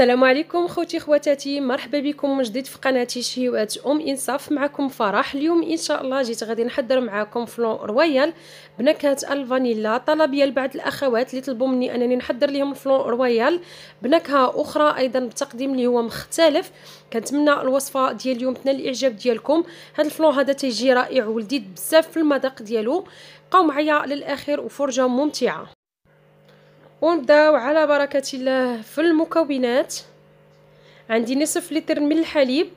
السلام عليكم خوتي خواتاتي مرحبا بكم جديد في قناتي شهيوات ام انصاف معكم فرح اليوم ان شاء الله جيت غادي نحضر معكم فلون رويال بنكهه الفانيلا طلبيه لبعض الاخوات اللي طلبوا مني انني نحضر لهم فلون رويال بنكهه اخرى ايضا بتقديم اللي هو مختلف كنتمنى الوصفه ديال اليوم تنال الاعجاب ديالكم هذا الفلون هذا تيجي رائع ولذيذ بزاف في المذاق ديالو بقاو معايا للاخير وفرجه ممتعه ونبداو على بركه الله في المكونات عندي نصف لتر من الحليب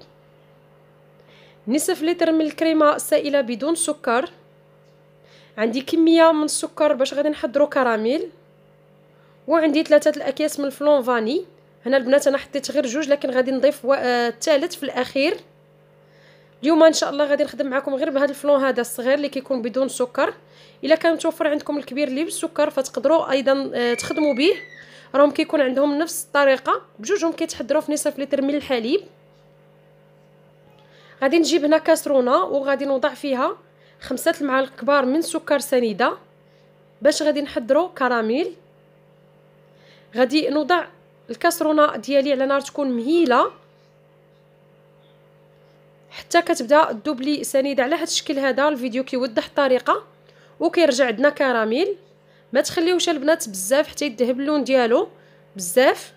نصف لتر من الكريمه السائله بدون سكر عندي كميه من السكر باش غادي نحضروا كراميل وعندي ثلاثه الاكياس من الفلون فاني هنا البنات انا حطيت غير جوج لكن غادي نضيف آه، الثالث في الاخير اليوم ان شاء الله غادي نخدم معكم غير بهذا الفلون هذا الصغير اللي كيكون بدون سكر الا كان متوفر عندكم الكبير اللي بالسكر فتقدروا ايضا آه، تخدموا به راهم كيكون عندهم نفس الطريقه بجوجهم كيتحضروا في نصف لتر من الحليب غادي نجيب هنا كاسرونه وغادي نوضع فيها خمسة المعالق كبار من سكر سنيده باش غادي نحضروا كراميل غادي نوضع الكاسرونه ديالي على نار تكون مهيله حتى كتبدا دوبلي سنيده على هذا الشكل هذا الفيديو كيوضح الطريقه وكيرجع عندنا كراميل ما تخليوش البنات بزاف حتى يذهب اللون ديالو بزاف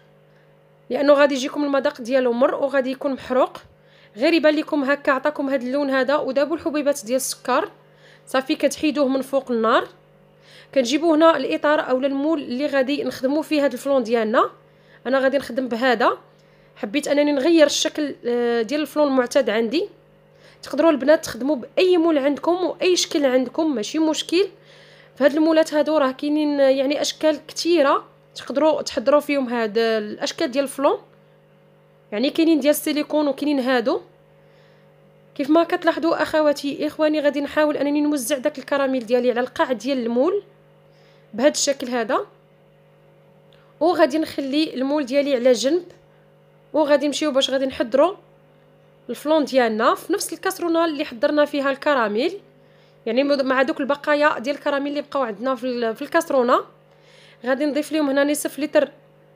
لانه غادي يجيكم المذاق ديالو مر وغادي يكون محروق غير يبان لكم هكا عطاكم هذا اللون هذا ودابو الحبيبات ديال السكر صافي كتحيدوه من فوق النار كنجيبو هنا الاطار اولا المول اللي غادي نخدمو فيه هذا الفلون ديالنا انا غادي نخدم بهذا حبيت انني نغير الشكل آه، ديال الفلون المعتاد عندي تقدروا البنات تخدموا باي مول عندكم واي شكل عندكم ماشي مشكل فهاد المولات هادو راه كاينين يعني اشكال كثيره تقدروا تحضروا فيهم هاد الاشكال ديال الفلون يعني كاينين ديال السيليكون وكاينين هادو كيف ما كتلاحظوا اخواتي اخواني غادي نحاول انني نوزع داك الكراميل ديالي على القاع ديال المول بهذا الشكل هذا وغادي نخلي المول ديالي على جنب وغادي نمشيو باش غادي نحضروا الفلون ديالنا في نفس الكاسرونه اللي حضرنا فيها الكراميل يعني مع دوك البقايا ديال الكراميل اللي بقاو عندنا في في الكاسرونه غادي نضيف لهم هنا نصف لتر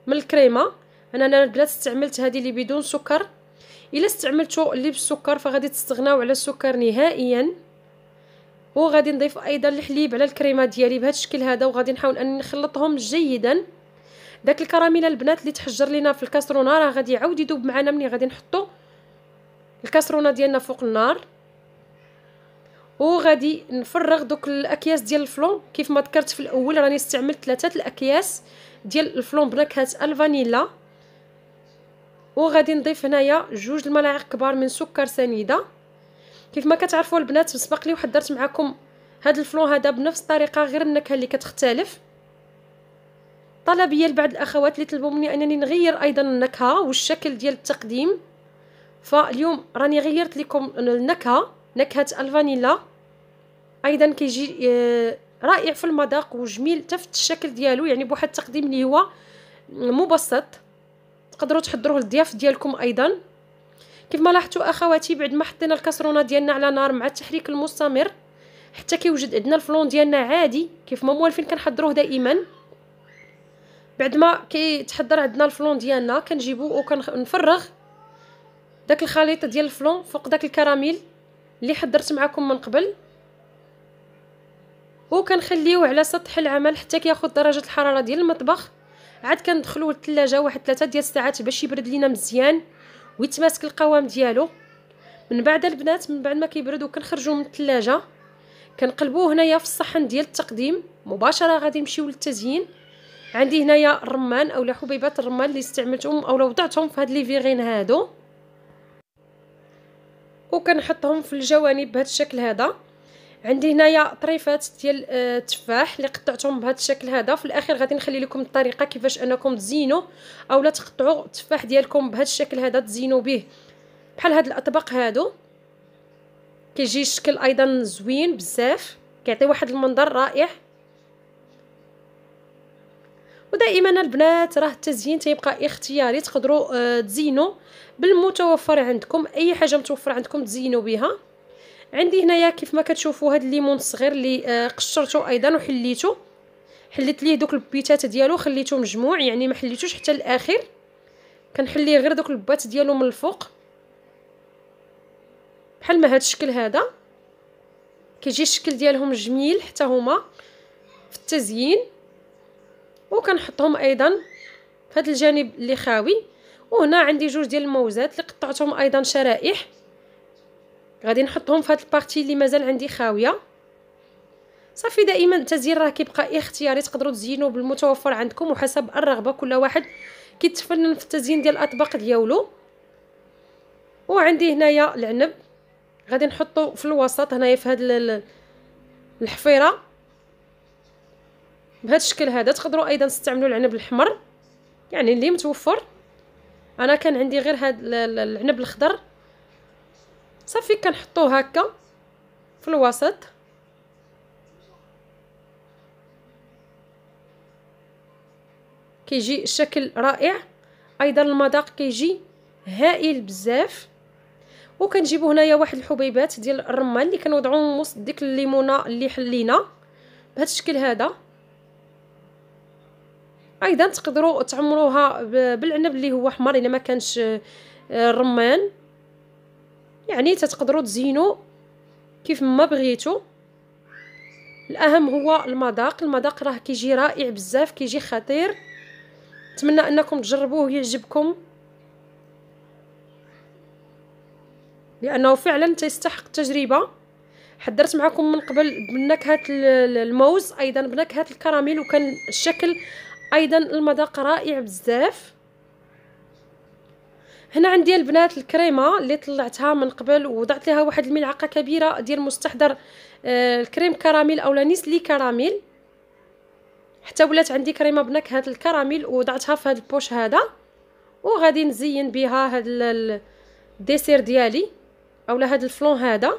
من الكريمه انا انا البنات استعملت هذه اللي بدون سكر الا استعملتوا اللي بالسكر فغادي تستغناو على السكر نهائيا وغادي نضيف ايضا الحليب على الكريمه ديالي بهذا الشكل هذا وغادي نحاول ان نخلطهم جيدا داك الكراميل البنات اللي تحجر لينا في الكاسرونه راه غادي يعاود يذوب معنا ملي غادي نحطو الكاسرونه ديالنا فوق النار وغادي نفرغ دوك الاكياس ديال الفلون كيف ما ذكرت في الاول راني استعملت ثلاثه الاكياس ديال الفلون بنكهه الفانيلا وغادي نضيف هنايا جوج الملاعق كبار من سكر سنيده كيف ما كتعرفوا البنات سبق لي وحضرت معكم هاد الفلون هذا بنفس الطريقه غير النكهه اللي كتختلف طلبيه لبعض الاخوات اللي طلبوا مني انني نغير ايضا النكهه والشكل ديال التقديم فاليوم راني غيرت لكم النكهه نكهه الفانيلا ايضا كيجي آه، رائع في المذاق وجميل تفت الشكل ديالو يعني بواحد التقديم اللي هو مبسط تقدروا تحضروه للضياف ديالكم ايضا كيف ما لاحظتوا اخواتي بعد ما حطينا الكسرونه ديالنا على نار مع التحريك المستمر حتى كيوجد عندنا الفلون ديالنا عادي كيف ما موالفين كنحضروه دائما بعد ما كيتحضر عندنا الفلون ديالنا كنجيبو وكنفرغ داك الخليط ديال الفلون فوق داك الكراميل اللي حضرت معكم من قبل وكنخليوه على سطح العمل حتى كياخد درجه الحراره ديال المطبخ عاد كندخلوه للثلاجه واحد تلاتة ديال الساعات باش يبرد لينا مزيان ويتماسك القوام ديالو من بعد البنات من بعد ما كيبردو كنخرجو من الثلاجه كنقلبوه هنايا في الصحن ديال التقديم مباشره غادي نمشيو للتزيين عندي هنايا الرمان اولا حبيبات الرمان اللي استعملتهم اولا وضعتهم في هاد لي فيغين هادو وكنحطهم في الجوانب بهذا الشكل هذا عندي هنايا طريفات ديال التفاح آه، اللي قطعتهم بهذا الشكل هذا في الاخير غادي نخلي لكم الطريقه كيفاش انكم تزينوا اولا تقطعوا التفاح ديالكم بهذا الشكل هذا تزينوا به بحال هاد الاطباق هادو كيجي الشكل ايضا زوين بزاف كيعطي واحد المنظر رائع ودائما البنات راه التزيين تيبقى اختياري تقدروا آه، تزينوا بالمتوفر عندكم اي حاجه متوفره عندكم تزينوا بها عندي هنايا كيف ما كتشوفوا هذا الليمون الصغير اللي آه، قشرته ايضا وحليته حليت ليه دوك البيتات ديالو خليته مجموع يعني ما حليتوش حتى الاخر كنحليه غير دوك البات ديالو من الفوق بحال ما هذا الشكل هذا كيجي الشكل ديالهم جميل حتى هما في التزيين وكنحطهم ايضا في هذا الجانب اللي خاوي وهنا عندي جوج ديال الموزات اللي قطعتهم ايضا شرائح غادي نحطهم في هاد البارتي اللي مازال عندي خاويه صافي دائما التزيين راه كيبقى اختياري تقدروا تزينوا بالمتوفر عندكم وحسب الرغبه كل واحد كيتفنن في التزيين ديال الاطباق ديالو وعندي هنايا العنب غادي نحطو في الوسط هنايا في هاد الحفيره بهذا الشكل هذا تقدروا ايضا تستعملوا العنب الاحمر يعني اللي متوفر انا كان عندي غير هاد العنب الاخضر صافي كنحطوه هكا في الوسط كيجي شكل رائع ايضا المذاق كيجي هائل بزاف وكنجيبو هنايا واحد الحبيبات ديال الرمان اللي كنوضعو وسط ديك الليمونه اللي حلينا بهذا الشكل هذا ايضا تقدروا تعمروها بالعنب اللي هو احمر الا ما كانش الرمان آه، يعني تتقدروا تزينوا كيف ما بغيتوا الاهم هو المذاق المذاق راه كيجي رائع بزاف كيجي خطير نتمنى انكم تجربوه يعجبكم لانه فعلا تيستحق التجربه حضرت معكم من قبل بنكهه الموز ايضا بنكهه الكراميل وكان الشكل ايضا المذاق رائع بزاف هنا عندي البنات الكريمه اللي طلعتها من قبل وضعت لها واحد الملعقه كبيره ديال مستحضر آه، الكريم كراميل اولا نيسلي كراميل حتى ولات عندي كريمه بنكهه الكراميل وضعتها في هذا البوش هذا وغادي نزين بها هذا الديسير ديالي اولا هذا الفلون هذا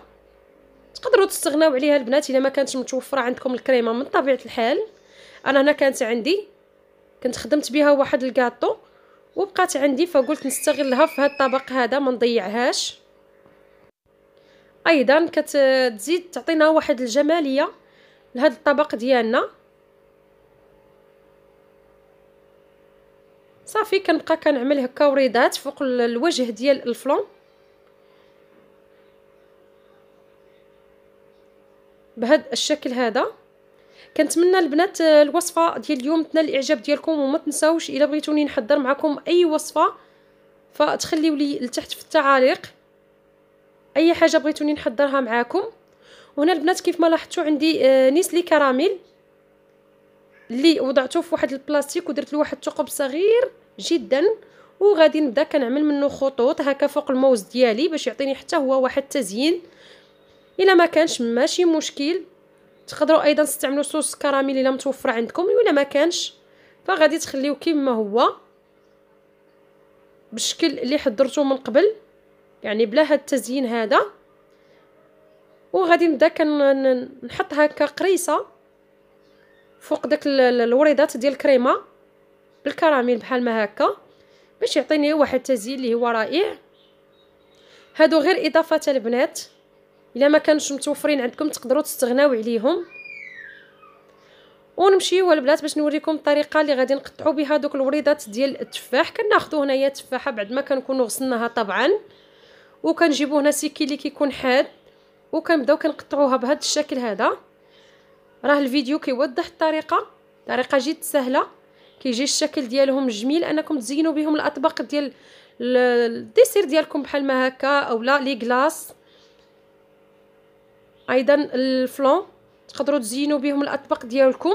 تقدروا تستغناو عليها البنات الا ما كانتش متوفره عندكم الكريمه من طبيعه الحال انا هنا كانت عندي كنت خدمت بها واحد الكاطو وبقات عندي فقلت نستغلها في هذا الطبق هذا ما نضيعهاش ايضا كتزيد تعطينا واحد الجماليه لهذا الطبق ديالنا صافي كنبقى كنعمل هكا وريضات فوق الوجه ديال الفلون بهذا الشكل هذا كنتمنى البنات الوصفه ديال اليوم تنال الاعجاب ديالكم وما تنساوش الا بغيتوني نحضر معكم اي وصفه فتخليو لي لتحت في التعاليق اي حاجه بغيتوني نحضرها معاكم وهنا البنات كيف ما لاحظتوا عندي آه، نيسلي كراميل اللي وضعته في واحد البلاستيك ودرت له واحد الثقب صغير جدا وغادي نبدا كنعمل منه خطوط هكا فوق الموز ديالي باش يعطيني حتى هو واحد التزيين الا ما كانش ماشي مشكل تقدروا ايضا تستعملوا صوص كراميل الا متوفر عندكم ولا ما كانش فغادي تخليوه كما هو بالشكل اللي حضرته من قبل يعني بلا هاد التزيين هذا وغادي نبدا كنحط هكا قريصه فوق داك الوريضات ديال الكريمه بالكراميل بحال ما هكا باش يعطيني واحد التزيين اللي هو رائع هادو غير اضافه البنات الا ما كانوش متوفرين عندكم تقدروا تستغناو عليهم ونمشيو البنات باش نوريكم الطريقه اللي غادي نقطعوا بها دوك الوريضات ديال التفاح كناخذوا هنايا التفاحه بعد ما كنكونوا غسلناها طبعا وكنجيبوا هنا سيكي اللي كيكون حاد وكنبداو كنقطعوها بهذا الشكل هذا راه الفيديو كيوضح الطريقه طريقه جد سهله كيجي الشكل ديالهم جميل انكم تزينوا بهم الاطباق ديال الديسير ديالكم بحال ما هكا اولا لي كلاص ايضا الفلون تقدروا تزينوا بهم الاطباق ديالكم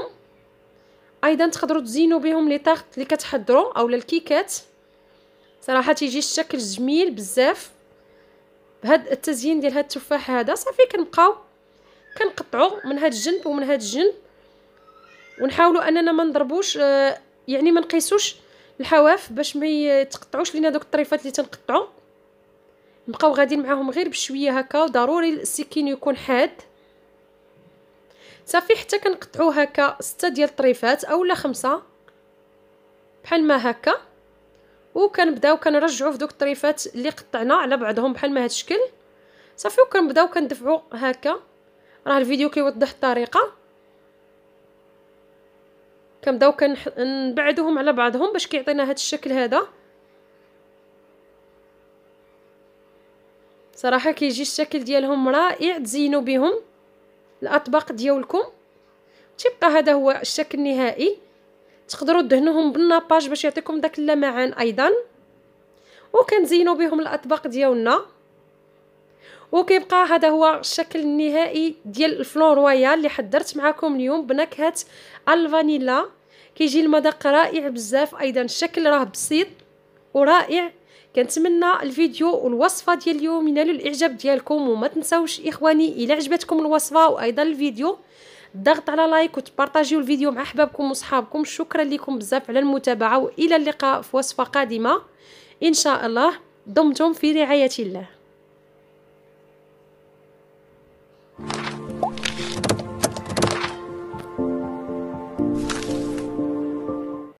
ايضا تقدروا تزينوا بهم لي طارت اللي كتحضروا اولا الكيكات صراحه تيجي الشكل جميل بزاف بهاد التزيين ديال هاد التفاح هذا صافي كنبقاو كنقطعوا من هاد الجنب ومن هاد الجنب ونحاولوا اننا ما نضربوش آه، يعني ما نقيسوش الحواف باش ما يتقطعوش لينا دوك الطريفات اللي تنقطعوا نبقاو غاديين معاهم غير بشويه هكا وضروري السكين يكون حاد صافي حتى كنقطعو هكا ستة ديال الطريفات اولا خمسة بحال ما هكا وكنبداو كنرجعو في دوك الطريفات اللي قطعنا على بعضهم بحال ما هاد الشكل صافي وكنبداو كندفعو هكا راه الفيديو كيوضح الطريقه كنبداو كنبعدوهم على بعضهم باش كيعطينا هاد الشكل هذا صراحه كيجي الشكل ديالهم رائع تزينوا بهم الاطباق ديالكم تبقى هذا هو الشكل النهائي تقدروا دهنوهم بالناباج باش يعطيكم داك اللمعان ايضا وكنزينوا بهم الاطباق ديالنا وكيبقى هذا هو الشكل النهائي ديال الفلون رويال اللي حضرت معكم اليوم بنكهه الفانيلا كيجي المذاق رائع بزاف ايضا الشكل راه بسيط ورائع كنتمنى الفيديو والوصفه ديال اليوم ينالوا الاعجاب ديالكم وما تنساوش اخواني الا عجبتكم الوصفه وايضا الفيديو الضغط على لايك وتبارطاجيو الفيديو مع احبابكم وصحابكم شكرا لكم بزاف على المتابعه والى اللقاء في وصفه قادمه ان شاء الله دمتم في رعايه الله